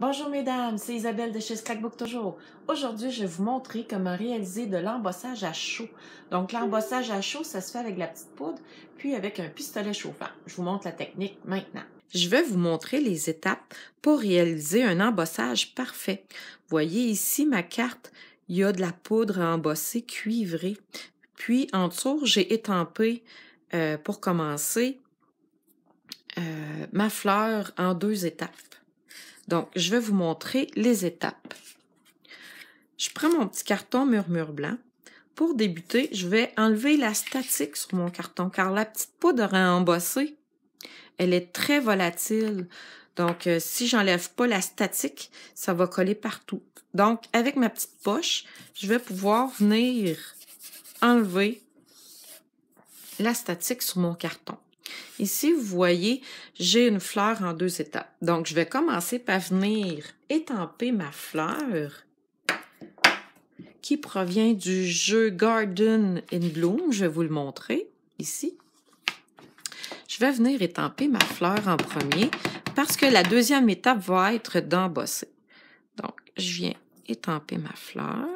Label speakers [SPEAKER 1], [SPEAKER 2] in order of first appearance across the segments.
[SPEAKER 1] Bonjour mesdames, c'est Isabelle de chez Scrapbook Toujours. Aujourd'hui, je vais vous montrer comment réaliser de l'embossage à chaud. Donc mmh. l'embossage à chaud, ça se fait avec la petite poudre, puis avec un pistolet chauffant. Je vous montre la technique maintenant. Je vais vous montrer les étapes pour réaliser un embossage parfait. Voyez ici ma carte, il y a de la poudre embossée cuivrée. Puis en dessous, j'ai étampé, euh, pour commencer, euh, ma fleur en deux étapes. Donc, je vais vous montrer les étapes. Je prends mon petit carton murmure blanc. Pour débuter, je vais enlever la statique sur mon carton car la petite poudre embossée, elle est très volatile. Donc, euh, si j'enlève pas la statique, ça va coller partout. Donc, avec ma petite poche, je vais pouvoir venir enlever la statique sur mon carton. Ici, vous voyez, j'ai une fleur en deux étapes. Donc, je vais commencer par venir étamper ma fleur qui provient du jeu Garden in Bloom. Je vais vous le montrer ici. Je vais venir étamper ma fleur en premier parce que la deuxième étape va être d'embosser. Donc, je viens étamper ma fleur.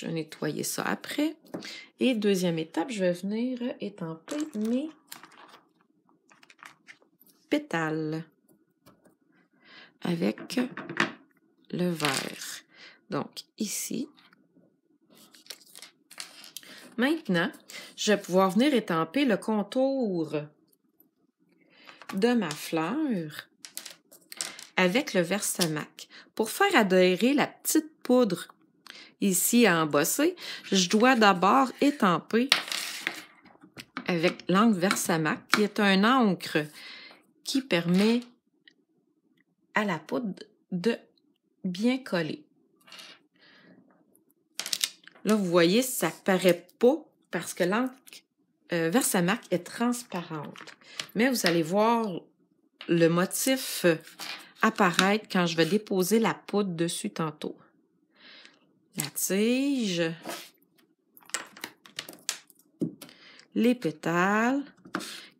[SPEAKER 1] Je vais nettoyer ça après. Et deuxième étape, je vais venir étamper mes pétales avec le vert. Donc ici. Maintenant, je vais pouvoir venir étamper le contour de ma fleur avec le versamac pour faire adhérer la petite poudre ici à embosser, je dois d'abord étamper avec l'encre Versamac, qui est un encre qui permet à la poudre de bien coller. Là, vous voyez, ça paraît pas parce que l'encre Versamark euh, Versamac est transparente. Mais vous allez voir le motif apparaître quand je vais déposer la poudre dessus tantôt la tige, les pétales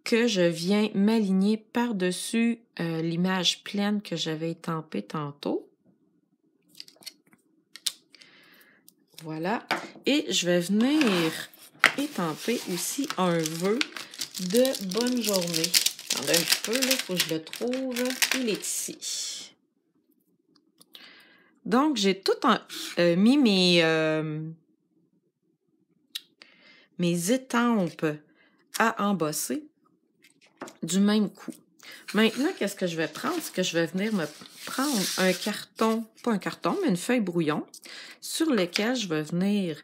[SPEAKER 1] que je viens m'aligner par-dessus euh, l'image pleine que j'avais étampée tantôt. Voilà. Et je vais venir étamper aussi un vœu de bonne journée. Attendez un peu, il faut que je le trouve. Il est ici. Donc, j'ai tout euh, mis euh, mes, étampes à embosser du même coup. Maintenant, qu'est-ce que je vais prendre? C'est que je vais venir me prendre un carton, pas un carton, mais une feuille brouillon, sur lequel je vais venir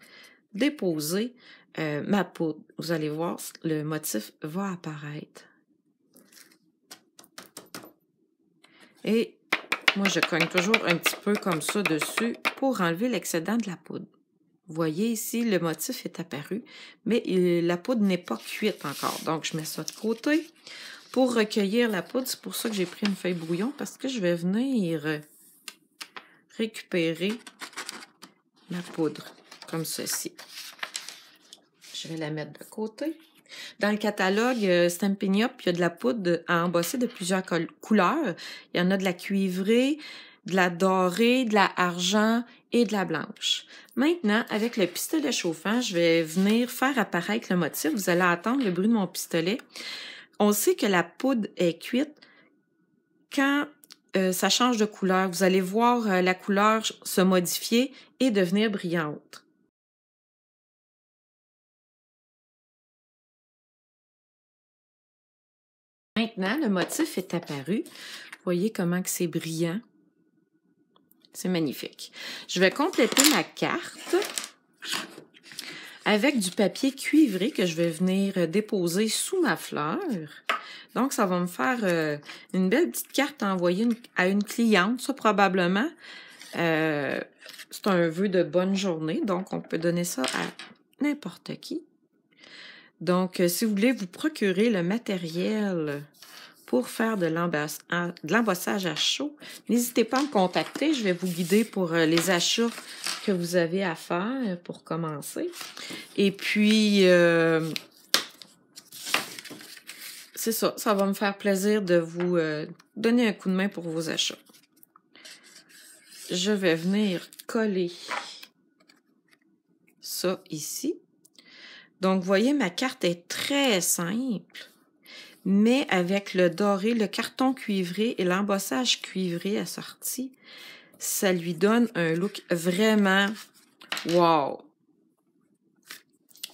[SPEAKER 1] déposer euh, ma poudre. Vous allez voir, le motif va apparaître. Et moi, je cogne toujours un petit peu comme ça dessus pour enlever l'excédent de la poudre. Vous voyez ici, le motif est apparu, mais la poudre n'est pas cuite encore. Donc, je mets ça de côté pour recueillir la poudre. C'est pour ça que j'ai pris une feuille brouillon parce que je vais venir récupérer la poudre comme ceci. Je vais la mettre de côté. Dans le catalogue Stampin'up, euh, Stampin' Up, il y a de la poudre à embosser de plusieurs couleurs. Il y en a de la cuivrée, de la dorée, de l'argent et de la blanche. Maintenant, avec le pistolet chauffant, je vais venir faire apparaître le motif. Vous allez attendre le bruit de mon pistolet. On sait que la poudre est cuite quand euh, ça change de couleur. Vous allez voir euh, la couleur se modifier et devenir brillante. Maintenant, le motif est apparu. Voyez comment que c'est brillant. C'est magnifique. Je vais compléter ma carte avec du papier cuivré que je vais venir déposer sous ma fleur. Donc, ça va me faire euh, une belle petite carte à envoyer à une cliente, ça probablement. Euh, c'est un vœu de bonne journée, donc on peut donner ça à n'importe qui. Donc, euh, si vous voulez vous procurer le matériel pour faire ah, de l'embossage à chaud, n'hésitez pas à me contacter. Je vais vous guider pour euh, les achats que vous avez à faire pour commencer. Et puis, euh, c'est ça, ça va me faire plaisir de vous donner un coup de main pour vos achats. Je vais venir coller ça ici. Donc, vous voyez, ma carte est très simple, mais avec le doré, le carton cuivré et l'embossage cuivré assorti, ça lui donne un look vraiment wow.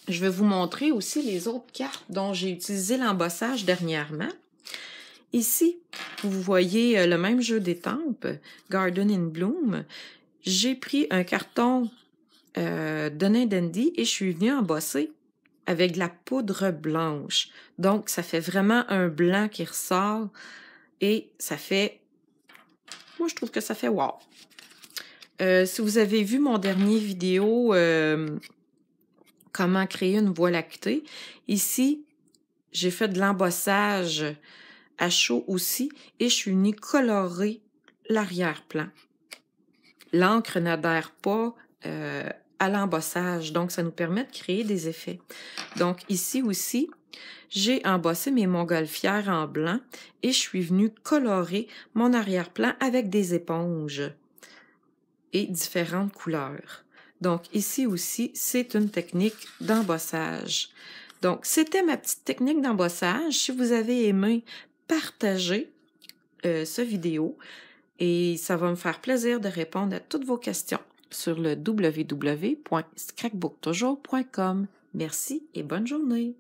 [SPEAKER 1] Je vais vous montrer aussi les autres cartes dont j'ai utilisé l'embossage dernièrement. Ici, vous voyez euh, le même jeu d'étampes, Garden in Bloom. J'ai pris un carton euh, de Dandy et je suis venue embosser avec de la poudre blanche. Donc, ça fait vraiment un blanc qui ressort et ça fait... Moi, je trouve que ça fait wow. Euh, si vous avez vu mon dernier vidéo, euh, comment créer une voie lactée, ici, j'ai fait de l'embossage à chaud aussi et je suis venue colorer l'arrière-plan. L'encre n'adhère pas euh, à l'embossage. Donc, ça nous permet de créer des effets. Donc, ici aussi, j'ai embossé mes montgolfières en blanc et je suis venue colorer mon arrière-plan avec des éponges et différentes couleurs. Donc ici aussi, c'est une technique d'embossage. Donc c'était ma petite technique d'embossage. Si vous avez aimé, partagez euh, ce vidéo et ça va me faire plaisir de répondre à toutes vos questions sur le www.scrackbooktoujours.com. Merci et bonne journée.